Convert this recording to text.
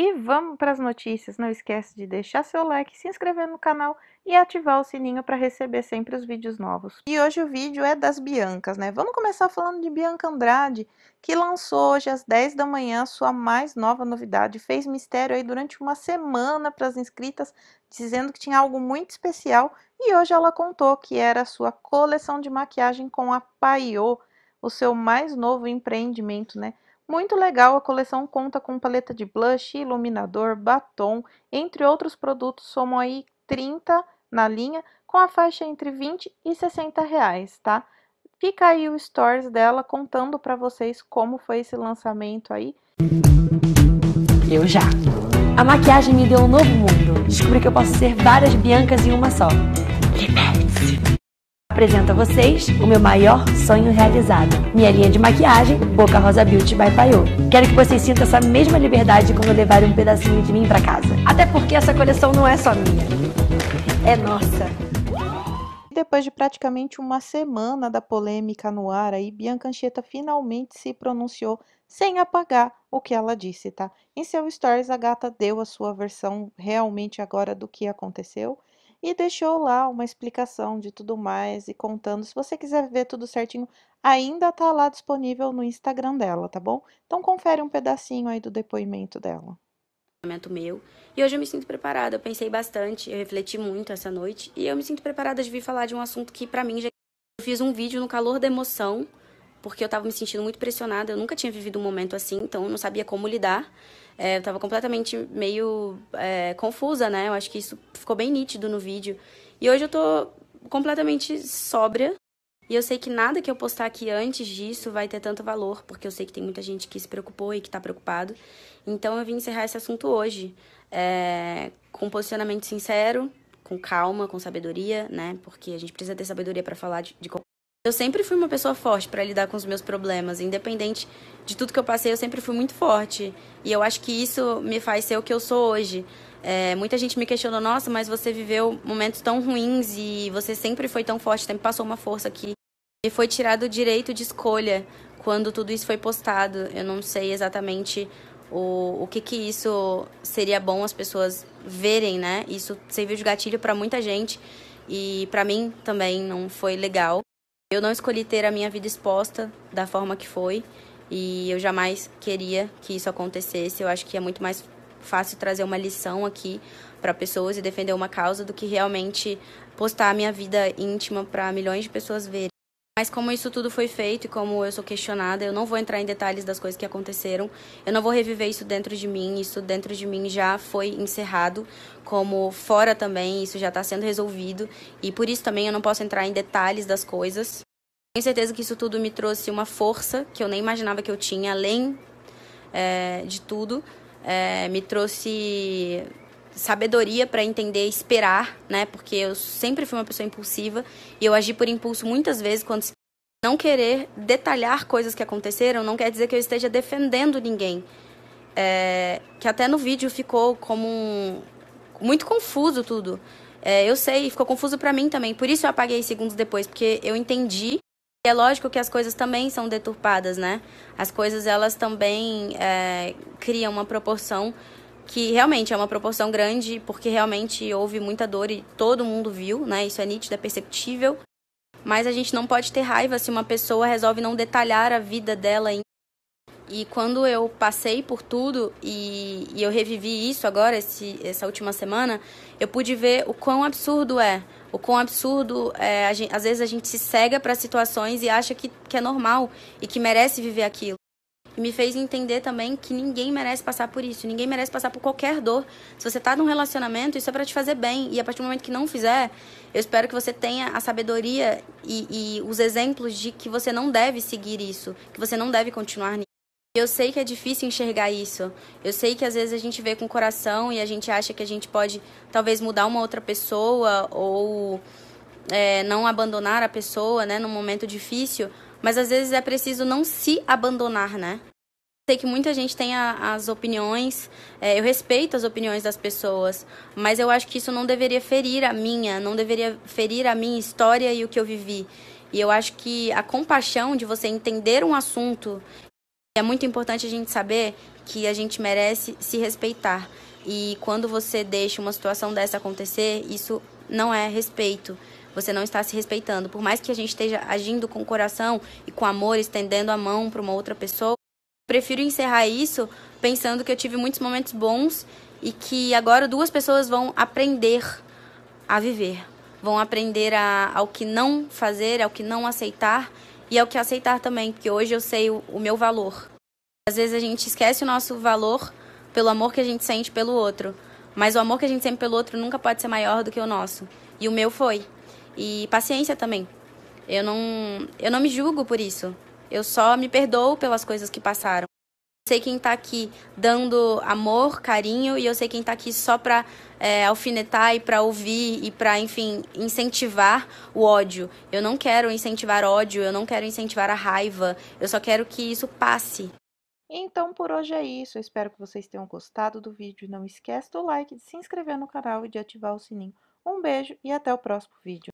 E vamos para as notícias. Não esquece de deixar seu like, se inscrever no canal e ativar o sininho para receber sempre os vídeos novos. E hoje o vídeo é das Biancas, né? Vamos começar falando de Bianca Andrade, que lançou hoje às 10 da manhã sua mais nova novidade. Fez mistério aí durante uma semana para as inscritas, dizendo que tinha algo muito especial. E hoje ela contou que era sua coleção de maquiagem com a Paiô, o seu mais novo empreendimento, né? Muito legal, a coleção conta com paleta de blush, iluminador, batom, entre outros produtos, somam aí 30 na linha, com a faixa entre 20 e 60 reais, tá? Fica aí o stories dela contando para vocês como foi esse lançamento aí. Eu já. A maquiagem me deu um novo mundo. Descobri que eu posso ser várias Biancas em uma só. Liberte-se apresento a vocês o meu maior sonho realizado. Minha linha de maquiagem, Boca Rosa Beauty by Paiô. Quero que vocês sintam essa mesma liberdade quando levarem um pedacinho de mim para casa. Até porque essa coleção não é só minha. É nossa depois de praticamente uma semana da polêmica no ar, aí Bianca Anchieta finalmente se pronunciou sem apagar o que ela disse, tá? Em seu stories, a gata deu a sua versão realmente agora do que aconteceu e deixou lá uma explicação de tudo mais e contando. Se você quiser ver tudo certinho, ainda tá lá disponível no Instagram dela, tá bom? Então confere um pedacinho aí do depoimento dela. Meu, e hoje eu me sinto preparada. Eu pensei bastante, eu refleti muito essa noite e eu me sinto preparada de vir falar de um assunto que para mim já eu fiz um vídeo no calor da emoção, porque eu tava me sentindo muito pressionada, eu nunca tinha vivido um momento assim, então eu não sabia como lidar. É, eu tava completamente meio é, confusa, né? Eu acho que isso ficou bem nítido no vídeo. E hoje eu tô completamente sóbria. E eu sei que nada que eu postar aqui antes disso vai ter tanto valor, porque eu sei que tem muita gente que se preocupou e que tá preocupado. Então eu vim encerrar esse assunto hoje, é, com posicionamento sincero, com calma, com sabedoria, né? Porque a gente precisa ter sabedoria para falar de, de eu sempre fui uma pessoa forte para lidar com os meus problemas, independente de tudo que eu passei, eu sempre fui muito forte. E eu acho que isso me faz ser o que eu sou hoje. É, muita gente me questionou, nossa, mas você viveu momentos tão ruins e você sempre foi tão forte, sempre passou uma força aqui. E foi tirado o direito de escolha quando tudo isso foi postado. Eu não sei exatamente o, o que, que isso seria bom as pessoas verem, né? Isso serviu de gatilho para muita gente e para mim também não foi legal. Eu não escolhi ter a minha vida exposta da forma que foi e eu jamais queria que isso acontecesse. Eu acho que é muito mais fácil trazer uma lição aqui para pessoas e defender uma causa do que realmente postar a minha vida íntima para milhões de pessoas verem. Mas como isso tudo foi feito e como eu sou questionada, eu não vou entrar em detalhes das coisas que aconteceram. Eu não vou reviver isso dentro de mim. Isso dentro de mim já foi encerrado, como fora também isso já está sendo resolvido. E por isso também eu não posso entrar em detalhes das coisas. Tenho certeza que isso tudo me trouxe uma força que eu nem imaginava que eu tinha, além é, de tudo. É, me trouxe sabedoria para entender esperar, né? Porque eu sempre fui uma pessoa impulsiva e eu agi por impulso muitas vezes quando não querer detalhar coisas que aconteceram não quer dizer que eu esteja defendendo ninguém. É, que até no vídeo ficou como um, muito confuso tudo. É, eu sei, ficou confuso para mim também. Por isso eu apaguei segundos depois, porque eu entendi é lógico que as coisas também são deturpadas, né? As coisas elas também é, criam uma proporção que realmente é uma proporção grande, porque realmente houve muita dor e todo mundo viu, né? Isso é nítido, é perceptível. Mas a gente não pode ter raiva se uma pessoa resolve não detalhar a vida dela. E quando eu passei por tudo e, e eu revivi isso agora, esse, essa última semana, eu pude ver o quão absurdo é. O quão absurdo é, gente, às vezes a gente se cega para situações e acha que, que é normal e que merece viver aquilo. E me fez entender também que ninguém merece passar por isso. Ninguém merece passar por qualquer dor. Se você tá num relacionamento, isso é para te fazer bem. E a partir do momento que não fizer, eu espero que você tenha a sabedoria e, e os exemplos de que você não deve seguir isso, que você não deve continuar nisso. Eu sei que é difícil enxergar isso. Eu sei que às vezes a gente vê com o coração e a gente acha que a gente pode talvez mudar uma outra pessoa ou é, não abandonar a pessoa, né, num momento difícil. Mas às vezes é preciso não se abandonar, né? Sei que muita gente tem a, as opiniões, é, eu respeito as opiniões das pessoas, mas eu acho que isso não deveria ferir a minha, não deveria ferir a minha história e o que eu vivi. E eu acho que a compaixão de você entender um assunto é muito importante a gente saber que a gente merece se respeitar. E quando você deixa uma situação dessa acontecer, isso não é respeito você não está se respeitando. Por mais que a gente esteja agindo com coração e com amor, estendendo a mão para uma outra pessoa, prefiro encerrar isso pensando que eu tive muitos momentos bons e que agora duas pessoas vão aprender a viver, vão aprender a, ao que não fazer, ao que não aceitar e ao que aceitar também, porque hoje eu sei o, o meu valor. Às vezes a gente esquece o nosso valor pelo amor que a gente sente pelo outro, mas o amor que a gente sente pelo outro nunca pode ser maior do que o nosso. E o meu foi. E paciência também. Eu não, eu não me julgo por isso. Eu só me perdoo pelas coisas que passaram. Eu sei quem tá aqui dando amor, carinho, e eu sei quem tá aqui só pra é, alfinetar e pra ouvir e pra, enfim, incentivar o ódio. Eu não quero incentivar ódio, eu não quero incentivar a raiva, eu só quero que isso passe. Então por hoje é isso, eu espero que vocês tenham gostado do vídeo. Não esquece do like, de se inscrever no canal e de ativar o sininho. Um beijo e até o próximo vídeo.